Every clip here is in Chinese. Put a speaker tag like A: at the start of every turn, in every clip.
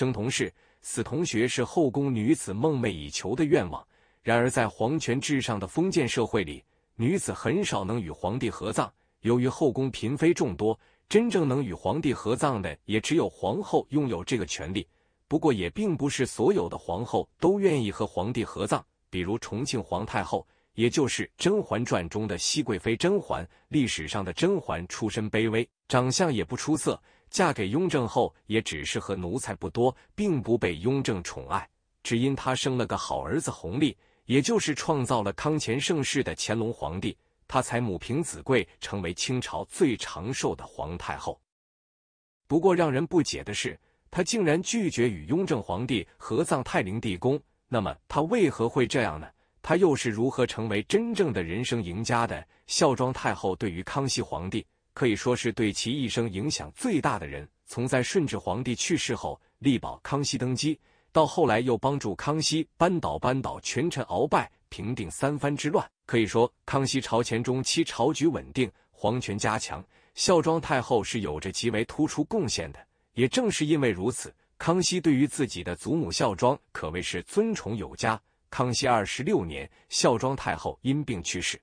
A: 生同事，死同学是后宫女子梦寐以求的愿望。然而，在皇权至上的封建社会里，女子很少能与皇帝合葬。由于后宫嫔妃众多，真正能与皇帝合葬的也只有皇后拥有这个权利。不过，也并不是所有的皇后都愿意和皇帝合葬。比如，重庆皇太后，也就是《甄嬛传》中的熹贵妃甄嬛。历史上的甄嬛出身卑微，长相也不出色。嫁给雍正后，也只是和奴才不多，并不被雍正宠爱。只因他生了个好儿子弘历，也就是创造了康乾盛世的乾隆皇帝，他才母凭子贵，成为清朝最长寿的皇太后。不过，让人不解的是，他竟然拒绝与雍正皇帝合葬泰陵地宫。那么，他为何会这样呢？他又是如何成为真正的人生赢家的？孝庄太后对于康熙皇帝。可以说是对其一生影响最大的人。从在顺治皇帝去世后力保康熙登基，到后来又帮助康熙扳倒扳倒权臣鳌拜，平定三藩之乱，可以说康熙朝前中期朝局稳定，皇权加强，孝庄太后是有着极为突出贡献的。也正是因为如此，康熙对于自己的祖母孝庄可谓是尊崇有加。康熙二十六年，孝庄太后因病去世，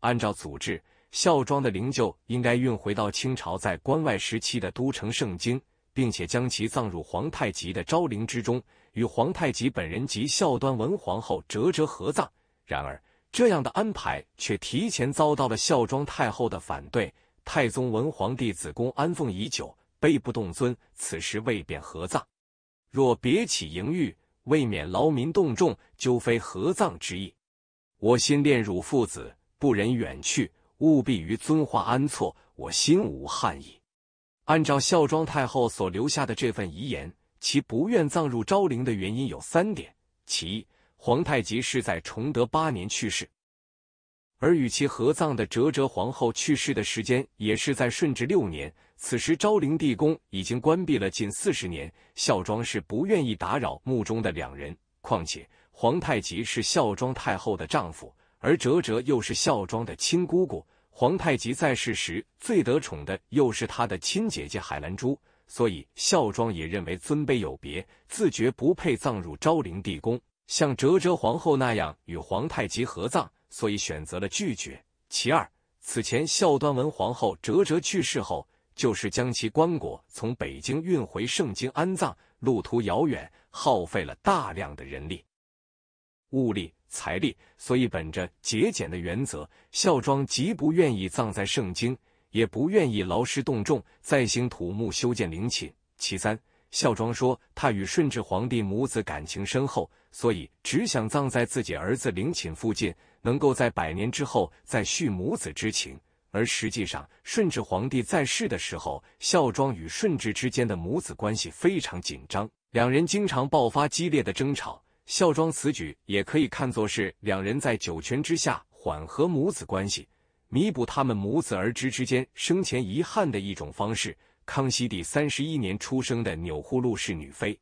A: 按照祖制。孝庄的灵柩应该运回到清朝在关外时期的都城盛京，并且将其葬入皇太极的昭陵之中，与皇太极本人及孝端文皇后哲哲合葬。然而，这样的安排却提前遭到了孝庄太后的反对。太宗文皇帝子宫安奉已久，碑不动尊，此时未便合葬。若别起营御，未免劳民动众，究非合葬之意。我心恋汝父子，不忍远去。务必于遵化安厝，我心无憾矣。按照孝庄太后所留下的这份遗言，其不愿葬入昭陵的原因有三点：其一，皇太极是在崇德八年去世，而与其合葬的哲哲皇后去世的时间也是在顺治六年，此时昭陵地宫已经关闭了近四十年，孝庄是不愿意打扰墓中的两人。况且，皇太极是孝庄太后的丈夫。而哲哲又是孝庄的亲姑姑，皇太极在世时最得宠的又是他的亲姐姐海兰珠，所以孝庄也认为尊卑有别，自觉不配葬入昭陵地宫，像哲哲皇后那样与皇太极合葬，所以选择了拒绝。其二，此前孝端文皇后哲哲去世后，就是将其棺椁从北京运回盛京安葬，路途遥远，耗费了大量的人力物力。财力，所以本着节俭的原则，孝庄极不愿意葬在圣经，也不愿意劳师动众再兴土木修建陵寝。其三，孝庄说他与顺治皇帝母子感情深厚，所以只想葬在自己儿子陵寝附近，能够在百年之后再续母子之情。而实际上，顺治皇帝在世的时候，孝庄与顺治之间的母子关系非常紧张，两人经常爆发激烈的争吵。孝庄此举也可以看作是两人在九泉之下缓和母子关系、弥补他们母子儿侄之间生前遗憾的一种方式。康熙帝三十一年出生的钮祜禄氏女妃，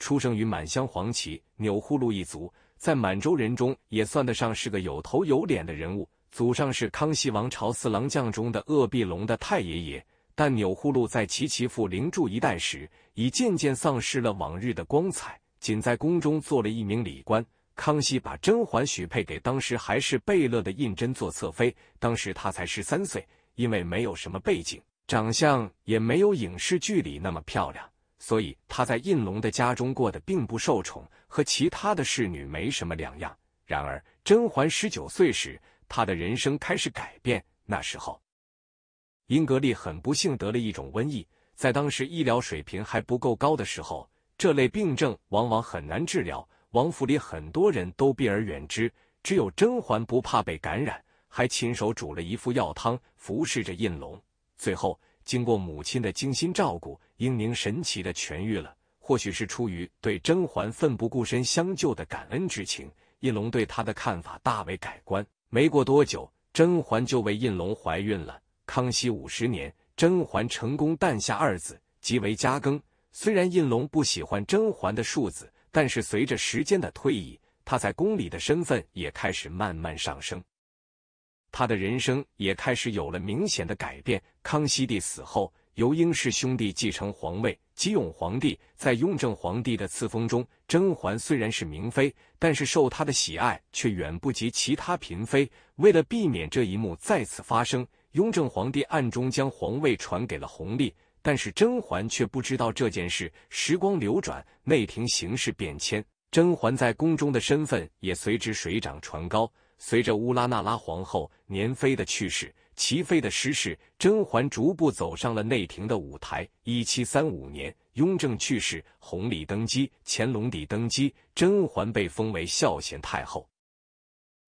A: 出生于满镶黄旗钮祜禄一族，在满洲人中也算得上是个有头有脸的人物，祖上是康熙王朝四郎将中的鄂必龙的太爷爷。但钮祜禄在其其父灵柱一代时，已渐渐丧失了往日的光彩。仅在宫中做了一名礼官，康熙把甄嬛许配给当时还是贝勒的胤禛做侧妃，当时她才十三岁，因为没有什么背景，长相也没有影视剧里那么漂亮，所以他在胤龙的家中过得并不受宠，和其他的侍女没什么两样。然而，甄嬛十九岁时，她的人生开始改变。那时候，英格丽很不幸得了一种瘟疫，在当时医疗水平还不够高的时候。这类病症往往很难治疗，王府里很多人都避而远之。只有甄嬛不怕被感染，还亲手煮了一副药汤服侍着胤龙。最后，经过母亲的精心照顾，英宁神奇的痊愈了。或许是出于对甄嬛奋不顾身相救的感恩之情，胤龙对他的看法大为改观。没过多久，甄嬛就为胤龙怀孕了。康熙五十年，甄嬛成功诞下二子，即为嘉庚。虽然印龙不喜欢甄嬛的庶子，但是随着时间的推移，他在宫里的身份也开始慢慢上升，他的人生也开始有了明显的改变。康熙帝死后，由英氏兄弟继承皇位，继永皇帝。在雍正皇帝的赐封中，甄嬛虽然是明妃，但是受他的喜爱却远不及其他嫔妃。为了避免这一幕再次发生，雍正皇帝暗中将皇位传给了弘历。但是甄嬛却不知道这件事。时光流转，内廷形势变迁，甄嬛在宫中的身份也随之水涨船高。随着乌拉那拉皇后年妃的去世，齐妃的失势，甄嬛逐步走上了内廷的舞台。一七三五年，雍正去世，弘历登基，乾隆帝登基，甄嬛被封为孝贤太后。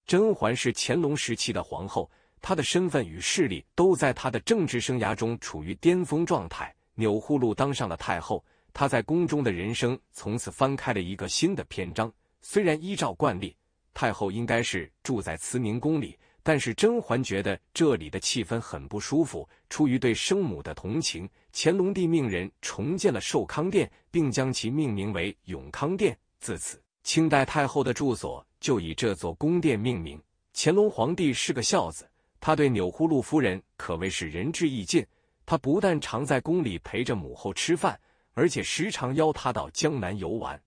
A: 甄嬛是乾隆时期的皇后。他的身份与势力都在他的政治生涯中处于巅峰状态。钮祜禄当上了太后，她在宫中的人生从此翻开了一个新的篇章。虽然依照惯例，太后应该是住在慈宁宫里，但是甄嬛觉得这里的气氛很不舒服。出于对生母的同情，乾隆帝命人重建了寿康殿，并将其命名为永康殿。自此，清代太后的住所就以这座宫殿命名。乾隆皇帝是个孝子。他对钮祜禄夫人可谓是仁至义尽，他不但常在宫里陪着母后吃饭，而且时常邀她到江南游玩，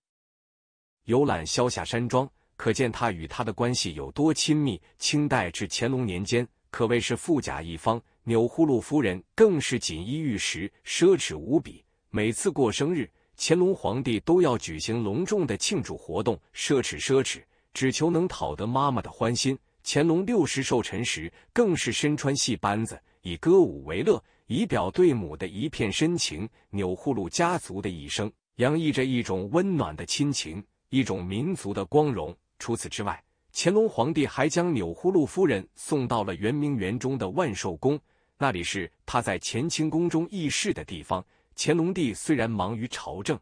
A: 游览萧夏山庄，可见他与她的关系有多亲密。清代至乾隆年间，可谓是富甲一方，钮祜禄夫人更是锦衣玉食，奢侈无比。每次过生日，乾隆皇帝都要举行隆重的庆祝活动，奢侈奢侈，只求能讨得妈妈的欢心。乾隆六十寿辰时，更是身穿戏班子，以歌舞为乐，以表对母的一片深情。钮祜禄家族的一生，洋溢着一种温暖的亲情，一种民族的光荣。除此之外，乾隆皇帝还将钮祜禄夫人送到了圆明园中的万寿宫，那里是他在乾清宫中议事的地方。乾隆帝虽然忙于朝政，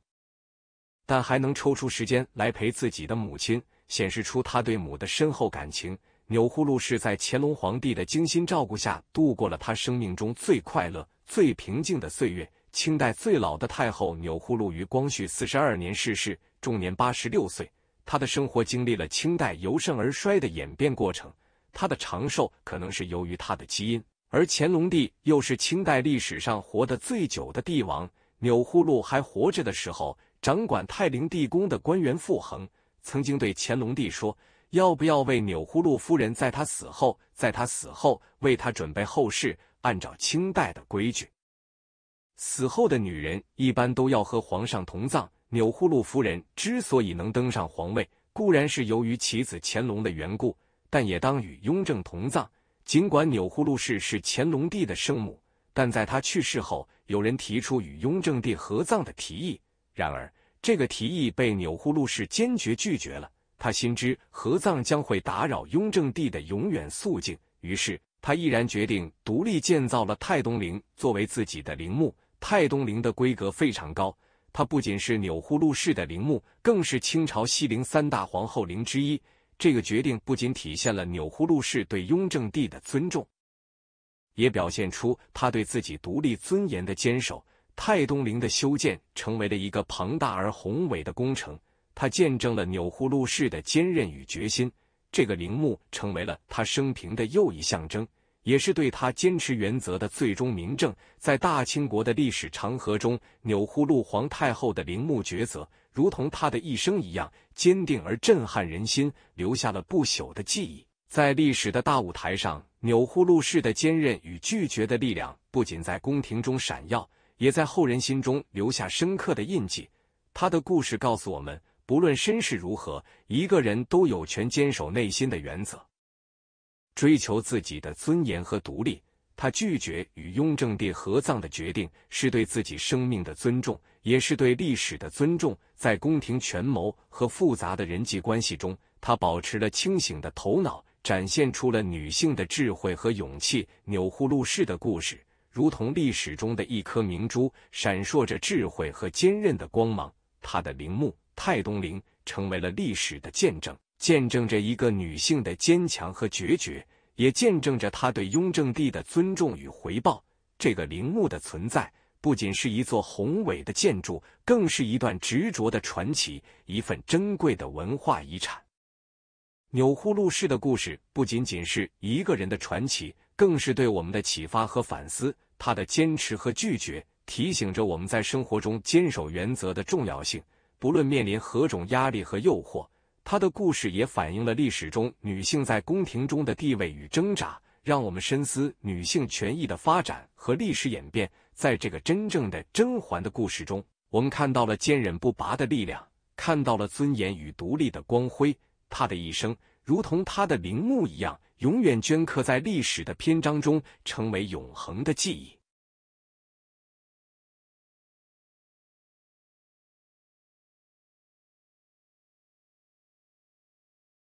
A: 但还能抽出时间来陪自己的母亲，显示出他对母的深厚感情。钮祜禄氏在乾隆皇帝的精心照顾下，度过了他生命中最快乐、最平静的岁月。清代最老的太后钮祜禄于光绪四十二年逝世，终年八十六岁。他的生活经历了清代由盛而衰的演变过程。他的长寿可能是由于他的基因，而乾隆帝又是清代历史上活得最久的帝王。钮祜禄还活着的时候，掌管泰陵地宫的官员傅恒曾经对乾隆帝说。要不要为钮祜禄夫人，在她死后，在她死后为她准备后事？按照清代的规矩，死后的女人一般都要和皇上同葬。钮祜禄夫人之所以能登上皇位，固然是由于其子乾隆的缘故，但也当与雍正同葬。尽管钮祜禄氏是乾隆帝的生母，但在他去世后，有人提出与雍正帝合葬的提议，然而这个提议被钮祜禄氏坚决拒绝了。他心知合葬将会打扰雍正帝的永远肃静，于是他毅然决定独立建造了太东陵作为自己的陵墓。太东陵的规格非常高，它不仅是钮祜禄氏的陵墓，更是清朝西陵三大皇后陵之一。这个决定不仅体现了钮祜禄氏对雍正帝的尊重，也表现出他对自己独立尊严的坚守。太东陵的修建成为了一个庞大而宏伟的工程。他见证了钮祜禄氏的坚韧与决心，这个陵墓成为了他生平的又一象征，也是对他坚持原则的最终明证。在大清国的历史长河中，钮祜禄皇太后的陵墓抉择，如同他的一生一样坚定而震撼人心，留下了不朽的记忆。在历史的大舞台上，钮祜禄氏的坚韧与拒绝的力量，不仅在宫廷中闪耀，也在后人心中留下深刻的印记。他的故事告诉我们。不论身世如何，一个人都有权坚守内心的原则，追求自己的尊严和独立。他拒绝与雍正帝合葬的决定，是对自己生命的尊重，也是对历史的尊重。在宫廷权谋和复杂的人际关系中，他保持了清醒的头脑，展现出了女性的智慧和勇气。钮祜禄氏的故事，如同历史中的一颗明珠，闪烁着智慧和坚韧的光芒。他的陵墓。太东陵成为了历史的见证，见证着一个女性的坚强和决绝，也见证着她对雍正帝的尊重与回报。这个陵墓的存在，不仅是一座宏伟的建筑，更是一段执着的传奇，一份珍贵的文化遗产。钮祜禄氏的故事不仅仅是一个人的传奇，更是对我们的启发和反思。她的坚持和拒绝，提醒着我们在生活中坚守原则的重要性。不论面临何种压力和诱惑，她的故事也反映了历史中女性在宫廷中的地位与挣扎，让我们深思女性权益的发展和历史演变。在这个真正的甄嬛的故事中，我们看到了坚韧不拔的力量，看到了尊严与独立的光辉。她的一生，如同她的陵墓一样，永远镌刻在历史的篇章中，成为永恒的记忆。